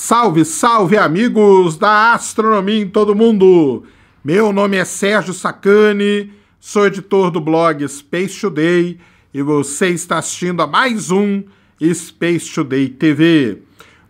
Salve, salve amigos da astronomia em todo mundo! Meu nome é Sérgio Sacani, sou editor do blog Space Today e você está assistindo a mais um Space Today TV.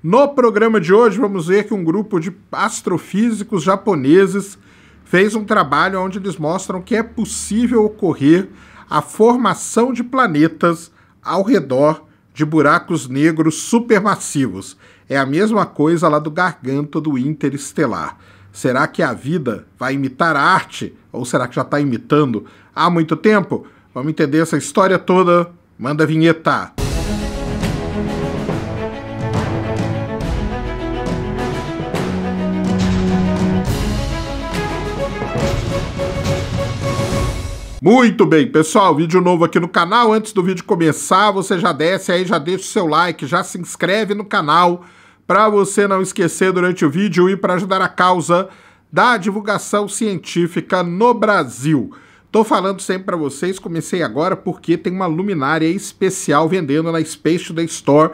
No programa de hoje vamos ver que um grupo de astrofísicos japoneses fez um trabalho onde eles mostram que é possível ocorrer a formação de planetas ao redor de buracos negros supermassivos. É a mesma coisa lá do garganta do Interestelar. Será que a vida vai imitar a arte? Ou será que já está imitando há muito tempo? Vamos entender essa história toda. Manda vinheta! Muito bem, pessoal, vídeo novo aqui no canal. Antes do vídeo começar, você já desce aí, já deixa o seu like, já se inscreve no canal para você não esquecer durante o vídeo e para ajudar a causa da divulgação científica no Brasil. Tô falando sempre para vocês, comecei agora porque tem uma luminária especial vendendo na Space Today Store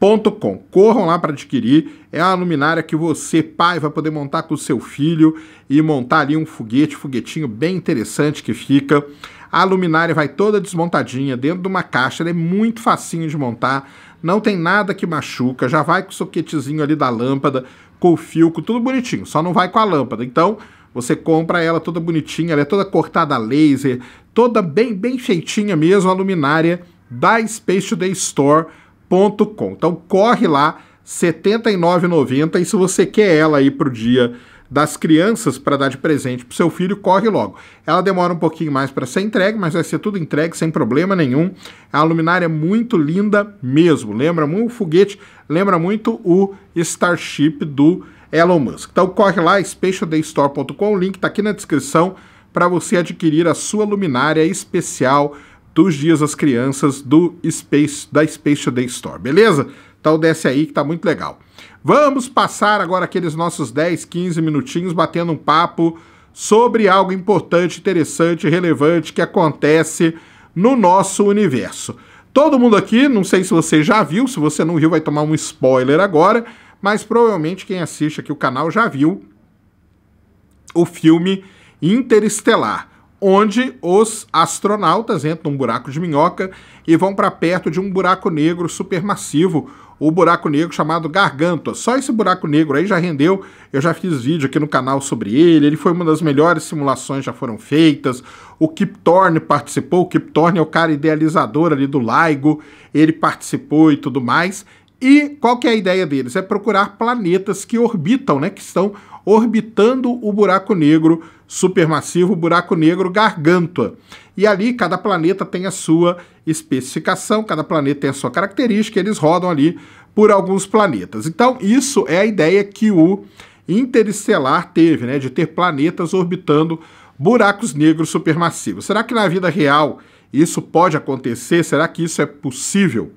com. Corram lá para adquirir. É uma luminária que você, pai, vai poder montar com o seu filho e montar ali um foguete, foguetinho bem interessante que fica. A luminária vai toda desmontadinha dentro de uma caixa, ela é muito facinho de montar, não tem nada que machuca, já vai com o soquetezinho ali da lâmpada, com o fio, com tudo bonitinho, só não vai com a lâmpada. Então, você compra ela toda bonitinha, ela é toda cortada a laser, toda bem bem feitinha mesmo, a luminária da Space Today Store então corre lá, R$ 79,90 e se você quer ela aí para o dia das crianças para dar de presente para seu filho, corre logo. Ela demora um pouquinho mais para ser entregue, mas vai ser tudo entregue sem problema nenhum. É luminária luminária muito linda mesmo. Lembra muito o foguete, lembra muito o Starship do Elon Musk. Então corre lá, specialdaystore.com, o link está aqui na descrição para você adquirir a sua luminária especial dos dias das crianças do Space da Space Today Store, beleza? Então desce aí que tá muito legal. Vamos passar agora aqueles nossos 10, 15 minutinhos batendo um papo sobre algo importante, interessante, relevante que acontece no nosso universo. Todo mundo aqui, não sei se você já viu, se você não viu, vai tomar um spoiler agora, mas provavelmente quem assiste aqui o canal já viu o filme Interestelar onde os astronautas entram num buraco de minhoca e vão para perto de um buraco negro supermassivo, o buraco negro chamado Garganta. Só esse buraco negro aí já rendeu, eu já fiz vídeo aqui no canal sobre ele, ele foi uma das melhores simulações já foram feitas. O Kip Thorne participou, o Kip Thorne é o cara idealizador ali do LIGO, ele participou e tudo mais. E qual que é a ideia deles? É procurar planetas que orbitam, né, que estão orbitando o buraco negro supermassivo, o buraco negro garganta. E ali cada planeta tem a sua especificação, cada planeta tem a sua característica, eles rodam ali por alguns planetas. Então, isso é a ideia que o Interestelar teve, né, de ter planetas orbitando buracos negros supermassivos. Será que na vida real isso pode acontecer? Será que isso é possível?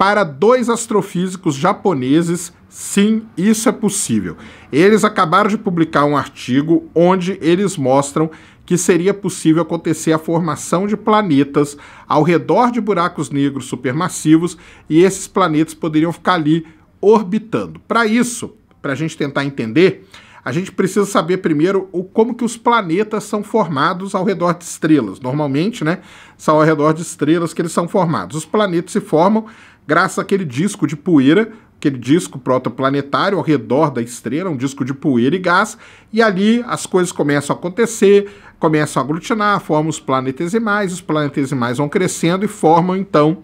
para dois astrofísicos japoneses, sim, isso é possível. Eles acabaram de publicar um artigo onde eles mostram que seria possível acontecer a formação de planetas ao redor de buracos negros supermassivos e esses planetas poderiam ficar ali orbitando. Para isso, para a gente tentar entender, a gente precisa saber primeiro o, como que os planetas são formados ao redor de estrelas. Normalmente, né, são ao redor de estrelas que eles são formados. Os planetas se formam graças àquele disco de poeira, aquele disco protoplanetário ao redor da estrela, um disco de poeira e gás, e ali as coisas começam a acontecer, começam a aglutinar, formam os planetesimais, os planetesimais vão crescendo e formam então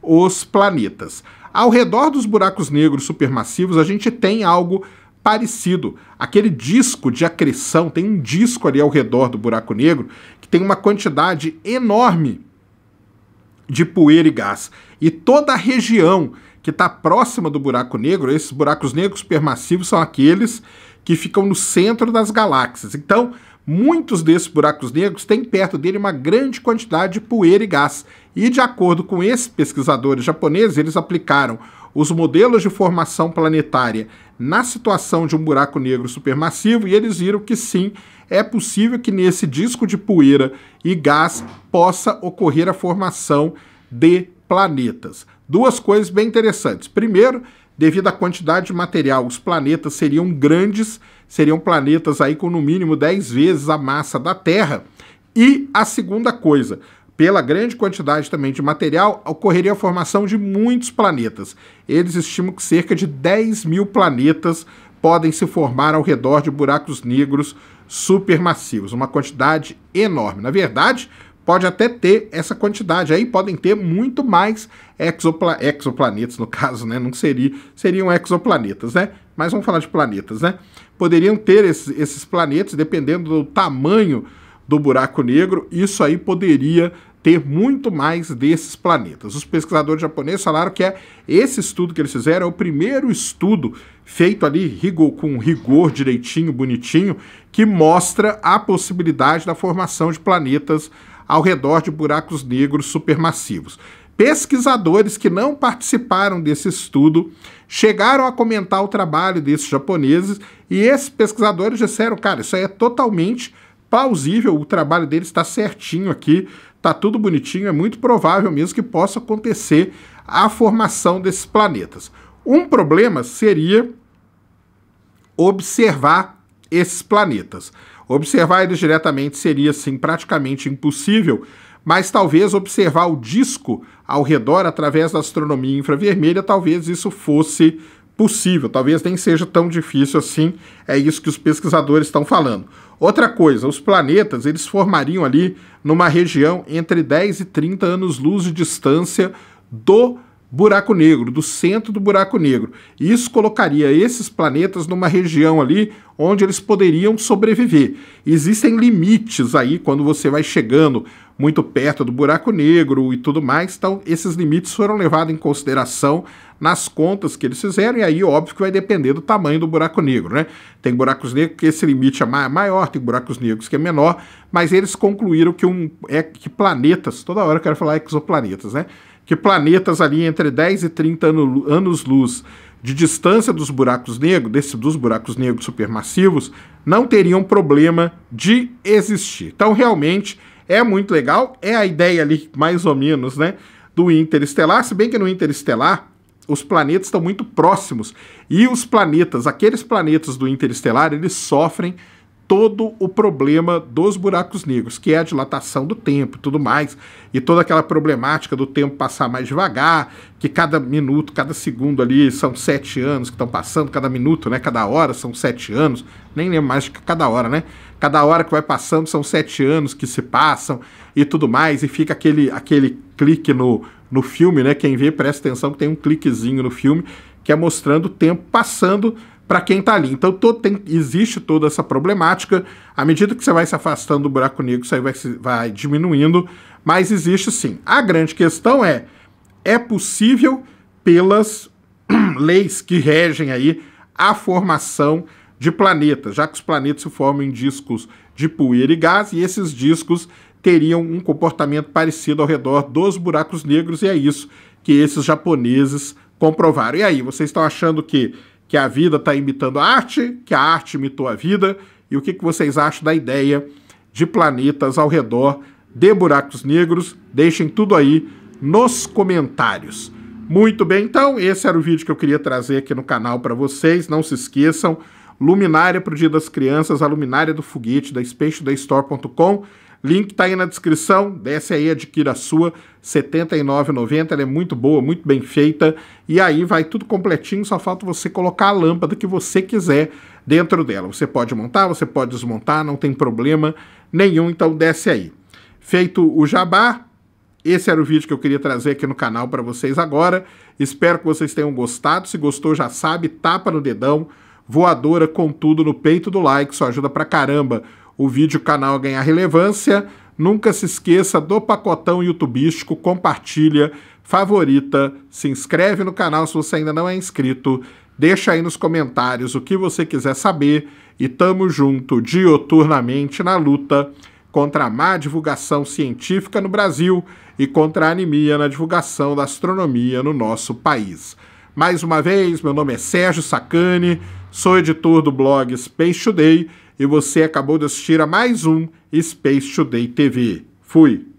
os planetas. Ao redor dos buracos negros supermassivos, a gente tem algo parecido. Aquele disco de acreção, tem um disco ali ao redor do buraco negro que tem uma quantidade enorme de poeira e gás. E toda a região que está próxima do buraco negro, esses buracos negros permassivos são aqueles que ficam no centro das galáxias. Então, muitos desses buracos negros têm perto dele uma grande quantidade de poeira e gás. E de acordo com esses pesquisadores japoneses, eles aplicaram os modelos de formação planetária na situação de um buraco negro supermassivo e eles viram que sim, é possível que nesse disco de poeira e gás possa ocorrer a formação de planetas. Duas coisas bem interessantes. Primeiro, devido à quantidade de material, os planetas seriam grandes, seriam planetas aí com no mínimo 10 vezes a massa da Terra. E a segunda coisa, pela grande quantidade também de material, ocorreria a formação de muitos planetas. Eles estimam que cerca de 10 mil planetas podem se formar ao redor de buracos negros supermassivos, uma quantidade enorme. Na verdade, pode até ter essa quantidade aí, podem ter muito mais exopla exoplanetas, no caso, né? Não seria, seriam exoplanetas, né? Mas vamos falar de planetas, né? Poderiam ter esses, esses planetas, dependendo do tamanho do buraco negro, isso aí poderia ter muito mais desses planetas. Os pesquisadores japoneses falaram que é esse estudo que eles fizeram é o primeiro estudo feito ali rigor, com rigor direitinho, bonitinho, que mostra a possibilidade da formação de planetas ao redor de buracos negros supermassivos. Pesquisadores que não participaram desse estudo chegaram a comentar o trabalho desses japoneses e esses pesquisadores disseram, cara, isso aí é totalmente plausível, o trabalho deles está certinho aqui, tá tudo bonitinho, é muito provável mesmo que possa acontecer a formação desses planetas. Um problema seria observar esses planetas. Observar eles diretamente seria assim praticamente impossível, mas talvez observar o disco ao redor através da astronomia infravermelha, talvez isso fosse possível, talvez nem seja tão difícil assim, é isso que os pesquisadores estão falando. Outra coisa, os planetas, eles formariam ali numa região entre 10 e 30 anos-luz de distância do buraco negro, do centro do buraco negro. Isso colocaria esses planetas numa região ali onde eles poderiam sobreviver. Existem limites aí quando você vai chegando muito perto do buraco negro e tudo mais. Então, esses limites foram levados em consideração nas contas que eles fizeram, e aí, óbvio, que vai depender do tamanho do buraco negro, né? Tem buracos negros que esse limite é maior, tem buracos negros que é menor, mas eles concluíram que, um, é, que planetas, toda hora eu quero falar exoplanetas, né? Que planetas ali entre 10 e 30 ano, anos-luz de distância dos buracos negros, desse, dos buracos negros supermassivos, não teriam problema de existir. Então, realmente é muito legal, é a ideia ali, mais ou menos, né? Do Interestelar, se bem que no Interestelar os planetas estão muito próximos. E os planetas, aqueles planetas do Interestelar, eles sofrem todo o problema dos buracos negros, que é a dilatação do tempo e tudo mais, e toda aquela problemática do tempo passar mais devagar, que cada minuto, cada segundo ali são sete anos que estão passando, cada minuto, né? Cada hora são sete anos, nem lembro mais que cada hora, né? Cada hora que vai passando são sete anos que se passam e tudo mais, e fica aquele, aquele clique no, no filme, né? Quem vê, presta atenção que tem um cliquezinho no filme que é mostrando o tempo passando para quem está ali. Então todo, tem, existe toda essa problemática. À medida que você vai se afastando do buraco negro, isso aí vai, vai diminuindo, mas existe sim. A grande questão é: é possível, pelas leis que regem aí a formação de planetas, já que os planetas se formam em discos de poeira e gás, e esses discos teriam um comportamento parecido ao redor dos buracos negros, e é isso que esses japoneses comprovaram. E aí, vocês estão achando que que a vida está imitando a arte, que a arte imitou a vida, e o que, que vocês acham da ideia de planetas ao redor de buracos negros? Deixem tudo aí nos comentários. Muito bem, então, esse era o vídeo que eu queria trazer aqui no canal para vocês. Não se esqueçam, luminária para o Dia das Crianças, a luminária do foguete da SpaceDayStore.com. Link tá aí na descrição, desce aí, adquira a sua, R$ 79,90, ela é muito boa, muito bem feita, e aí vai tudo completinho, só falta você colocar a lâmpada que você quiser dentro dela. Você pode montar, você pode desmontar, não tem problema nenhum, então desce aí. Feito o jabá, esse era o vídeo que eu queria trazer aqui no canal para vocês agora. Espero que vocês tenham gostado. Se gostou, já sabe, tapa no dedão, voadora com tudo no peito do like, isso ajuda pra caramba o vídeo canal ganhar relevância, nunca se esqueça do pacotão youtubístico, compartilha, favorita, se inscreve no canal se você ainda não é inscrito, deixa aí nos comentários o que você quiser saber e tamo junto dioturnamente na luta contra a má divulgação científica no Brasil e contra a anemia na divulgação da astronomia no nosso país. Mais uma vez, meu nome é Sérgio Sacani. Sou editor do blog Space Today e você acabou de assistir a mais um Space Today TV. Fui!